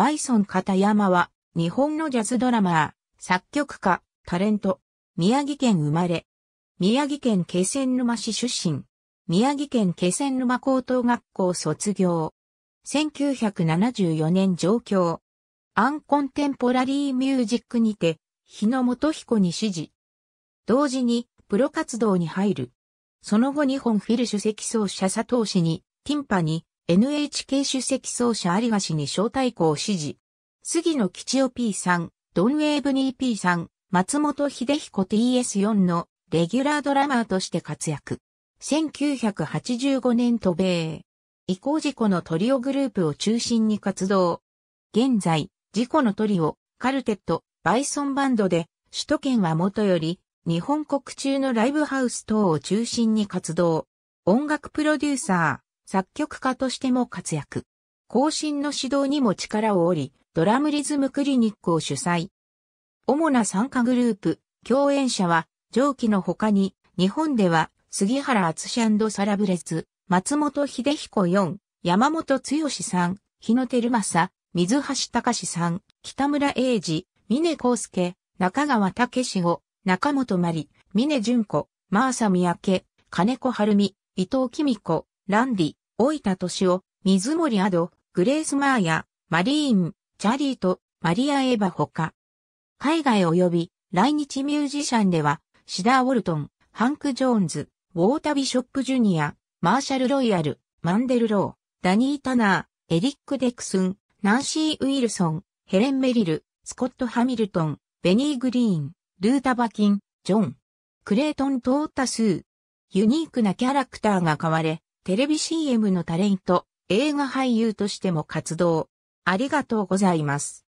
バイソン片山は、日本のジャズドラマー、作曲家、タレント、宮城県生まれ、宮城県気仙沼市出身、宮城県気仙沼高等学校卒業、1974年上京、アンコンテンポラリーミュージックにて、日野元彦に指示。同時に、プロ活動に入る。その後日本フィル主席奏者佐藤氏に、ティンパに、NHK 主席奏者有橋に招待校を指示。杉野吉夫 P さん、ドンウェーブニー P さん、松本秀彦 TS4 のレギュラードラマーとして活躍。1985年渡米。移行事故のトリオグループを中心に活動。現在、事故のトリオ、カルテット、バイソンバンドで、首都圏はもとより、日本国中のライブハウス等を中心に活動。音楽プロデューサー、作曲家としても活躍。後進の指導にも力を折り、ドラムリズムクリニックを主催。主な参加グループ、共演者は、上記の他に、日本では、杉原厚志サラブレズ、松本秀彦4、山本剛さん、日野照正、水橋隆さん、北村英二、峰康介、中川武志吾、中本まり、峰淳子、マーサ三宅、金子晴美、伊藤紀美子、ランディ、大分た年を、水森アド、グレース・マーヤ、マリーン、チャリート、マリア・エヴァほか。海外及び来日ミュージシャンでは、シダー・ウォルトン、ハンク・ジョーンズ、ウォータ・ビショップ・ジュニア、マーシャル・ロイヤル、マンデル・ロー、ダニー・タナー、エリック・デクスン、ナンシー・ウィルソン、ヘレン・メリル、スコット・ハミルトン、ベニー・グリーン、ルータ・バキン、ジョン、クレイトン・トータスー。ユニークなキャラクターが変われ、テレビ CM のタレント、映画俳優としても活動。ありがとうございます。